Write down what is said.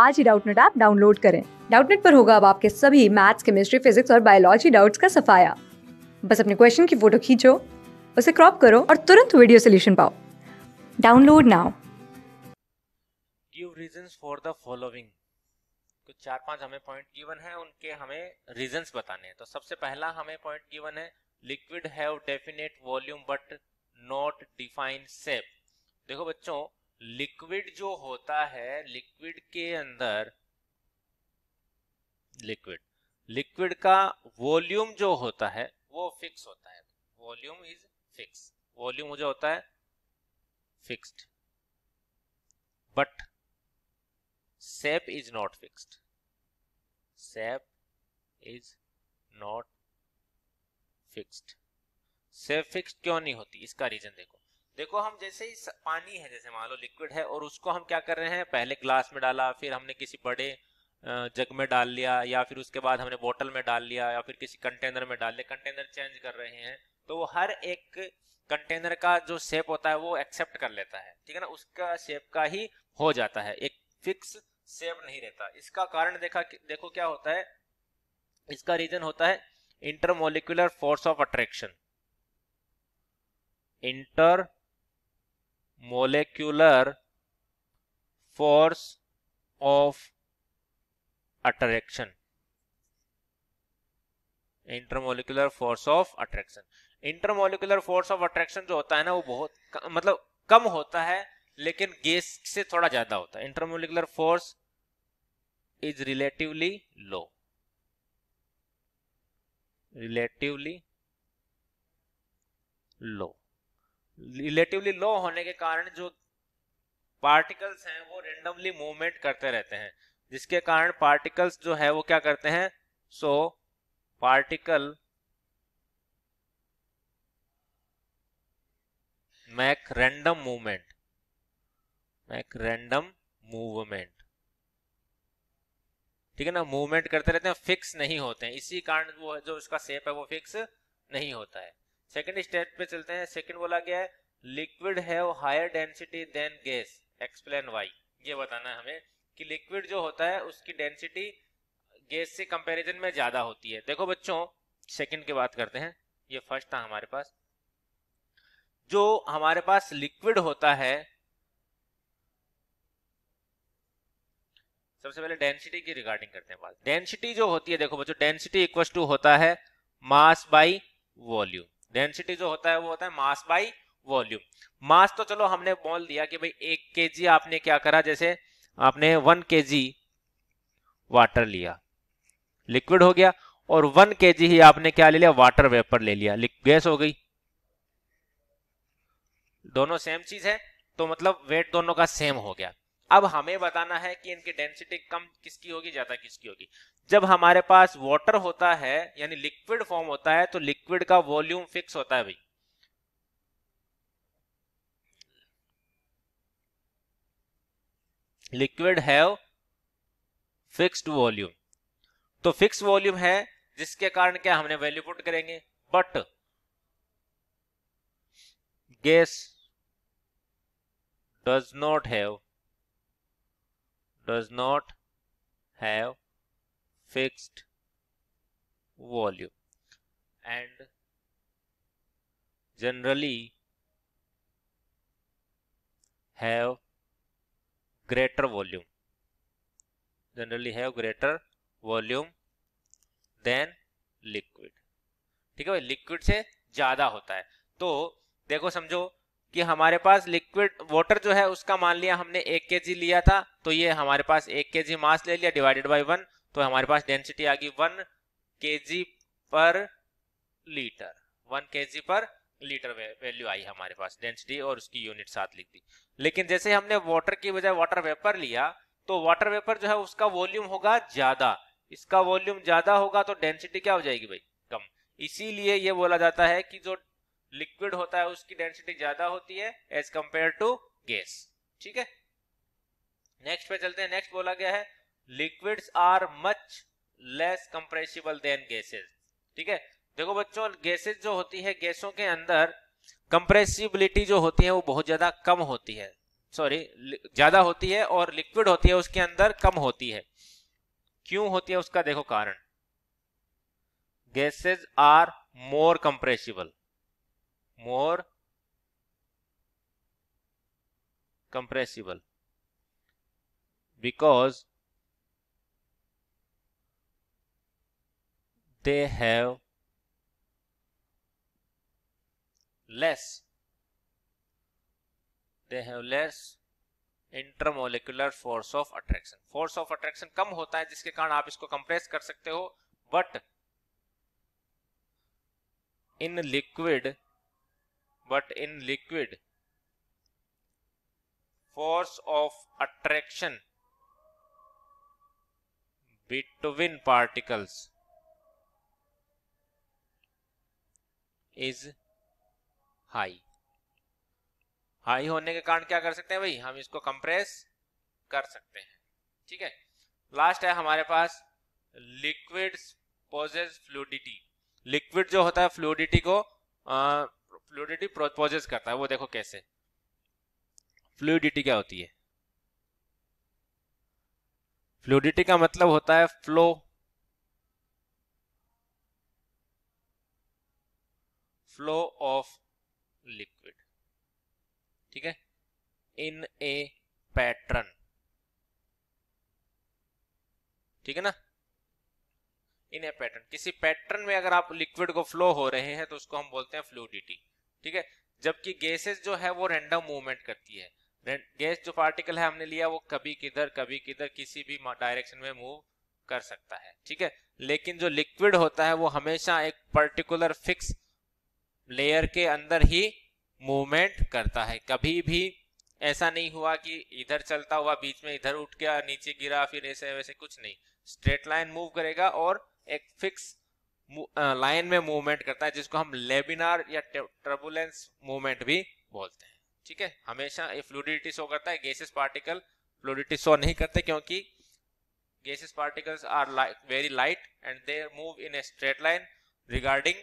आज ही Doubtnut app download करें डाउटनेट पर होगा अब आपके सभी मैथ्स केमिस्ट्री फिजिक्स और बायोलॉजी डाउट्स का सफाया बस अपने क्वेश्चन की फोटो खींचो उसे क्रॉप करो और तुरंत वीडियो सोल्यूशन पाओ download now give reasons for the following कुछ चार पांच हमें पॉइंट गिवन है उनके हमें रीजंस बताने हैं तो सबसे पहला हमें पॉइंट गिवन है liquid have definite volume but not define shape देखो बच्चों लिक्विड जो होता है लिक्विड के अंदर लिक्विड लिक्विड का वॉल्यूम जो होता है वो फिक्स होता है वॉल्यूम इज फिक्स वॉल्यूम जो होता है fixed but shape is not fixed shape is not fixed shape fixed क्यों नहीं होती इसका रीजन देखो देखो हम जैसे ही पानी है जैसे मान लो लिक्विड है और उसको हम क्या कर रहे हैं पहले ग्लास में डाला फिर हमने किसी बड़े जग में डाल लिया या फिर उसके बाद हमने बोतल में डाल लिया या फिर किसी कंटेनर में डाल लिया कंटेनर चेंज कर रहे हैं तो वो हर एक कंटेनर का जो शेप होता है वो एक्सेप्ट कर लेता है ठीक है ना उसका शेप का ही हो जाता है एक फिक्स शेप नहीं रहता इसका कारण देखा देखो क्या होता है इसका रीजन होता है intermolecular force of attraction intermolecular force of attraction intermolecular force of attraction intermolecular force of attraction जो होता है ना वो बहुत मतलब कम होता है लेकिन गैस से थोड़ा ज्यादा होता है intermolecular force is relatively low relatively low relatively low होने के कारण जो पार्टिकल्स हैं वो रेंडमली मूवमेंट करते रहते हैं जिसके कारण पार्टिकल्स जो है वो क्या करते हैं so particle make random movement make random movement ठीक है ना मूवमेंट करते रहते हैं फिक्स नहीं होते हैं इसी कारण वो जो उसका शेप है वो फिक्स नहीं होता है सेकंड स्टेप पे चलते हैं सेकंड बोला गया है liquid have higher density than gas explain why ये बताना है हमें कि लिक्विड जो होता है उसकी डेंसिटी गैस से कंपैरिजन में ज्यादा होती है देखो बच्चों सेकंड की बात करते हैं ये फर्स्ट था हमारे पास जो हमारे पास लिक्विड होता है सबसे पहले डेंसिटी की रिगार्डिंग करते हैं बात डेंसिटी जो होती है देखो बच्चों डेंसिटी इक्वल टू होता है मास बाई वॉल्यूम डेंसिटी जो होता है वो होता है मास बाई वॉल्यूम मास तो चलो हमने बोल दिया कि भाई एक के आपने क्या करा जैसे आपने वन के वाटर लिया लिक्विड हो गया और वन के ही आपने क्या ले लिया वाटर वेपर ले लिया गैस हो गई दोनों सेम चीज है तो मतलब वेट दोनों का सेम हो गया अब हमें बताना है कि इनकी डेंसिटी कम किसकी होगी ज्यादा किसकी होगी जब हमारे पास वाटर होता है यानी लिक्विड फॉर्म होता है तो लिक्विड का वॉल्यूम फिक्स होता है भाई लिक्विड हैव फिक्स्ड वॉल्यूम तो फिक्स वॉल्यूम है जिसके कारण क्या हमने वैल्यू पुट करेंगे but gas does not have does not have fixed volume and generally have greater volume generally have greater volume than liquid ठीक है भाई लिक्विड से ज्यादा होता है तो देखो समझो कि हमारे पास लिक्विड वाटर जो है उसका मान लिया हमने एक के जी लिया था तो ये हमारे पास एक के जी मास ले लिया डिवाइडेड बाई वन तो हमारे पास डेंसिटी आ गई वन के जी पर लीटर वन के जी पर लीटर वैल्यू आई हमारे पास डेंसिटी और उसकी यूनिट साथ लिख दी लेकिन जैसे हमने वाटर की बजाय वाटर वेपर लिया तो वाटर वेपर जो है उसका वॉल्यूम होगा ज्यादा इसका वॉल्यूम ज्यादा होगा तो डेंसिटी क्या हो जाएगी भाई कम इसीलिए ये बोला जाता है कि जो लिक्विड होता है उसकी डेंसिटी ज्यादा होती है एज कंपेयर टू गैस ठीक है नेक्स्ट पे चलते हैं नेक्स्ट बोला गया है liquids are much less compressible than gases ठीक है देखो बच्चों गैसेज जो होती है गैसों के अंदर कंप्रेसिबिलिटी जो होती है वो बहुत ज्यादा कम होती है सॉरी ज्यादा होती है और लिक्विड होती है उसके अंदर कम होती है क्यों होती है उसका देखो कारण gases are more compressible more compressible because they have less they have less intermolecular force of attraction force of attraction कम होता है जिसके कारण आप इसको कंप्रेस कर सकते हो but in liquid but in liquid force of attraction between particles is high high होने के कारण क्या कर सकते हैं भाई हम इसको कंप्रेस कर सकते हैं ठीक है लास्ट है हमारे पास लिक्विड पोजेस फ्लूडिटी लिक्विड जो होता है फ्लूडिटी को फ्लूडिटी पोजेस करता है वो देखो कैसे फ्लूडिटी क्या होती है फ्लूडिटी का मतलब होता है फ्लो फ्लो ऑफ लिक्विड ठीक है इन ए पैटर्न ठीक है ना इन ए पैटर्न किसी पैटर्न में अगर आप लिक्विड को फ्लो हो रहे हैं तो उसको हम बोलते हैं फ्लूडिटी ठीक है जबकि गैसेस जो है वो रेंडम मूवमेंट करती है गैस जो पार्टिकल है हमने लिया वो कभी किधर कभी किधर किसी भी डायरेक्शन में मूव कर सकता है ठीक है लेकिन जो लिक्विड होता है वो हमेशा एक पर्टिकुलर फिक्स लेयर के अंदर ही मूवमेंट करता है कभी भी ऐसा नहीं हुआ कि इधर चलता हुआ बीच में इधर उठ गया नीचे गिरा फिर ऐसे वैसे कुछ नहीं स्ट्रेट लाइन मूव करेगा और एक फिक्स लाइन में मूवमेंट करता है जिसको हम लेबिनार या ट्रबुलेंस मूवमेंट भी बोलते हैं ठीक है हमेशा ये फ्लूडिटी शो करता है गैसेस पार्टिकल फ्लूडिटी शो नहीं करते क्योंकि gases particles are light, very light and they move in a straight line regarding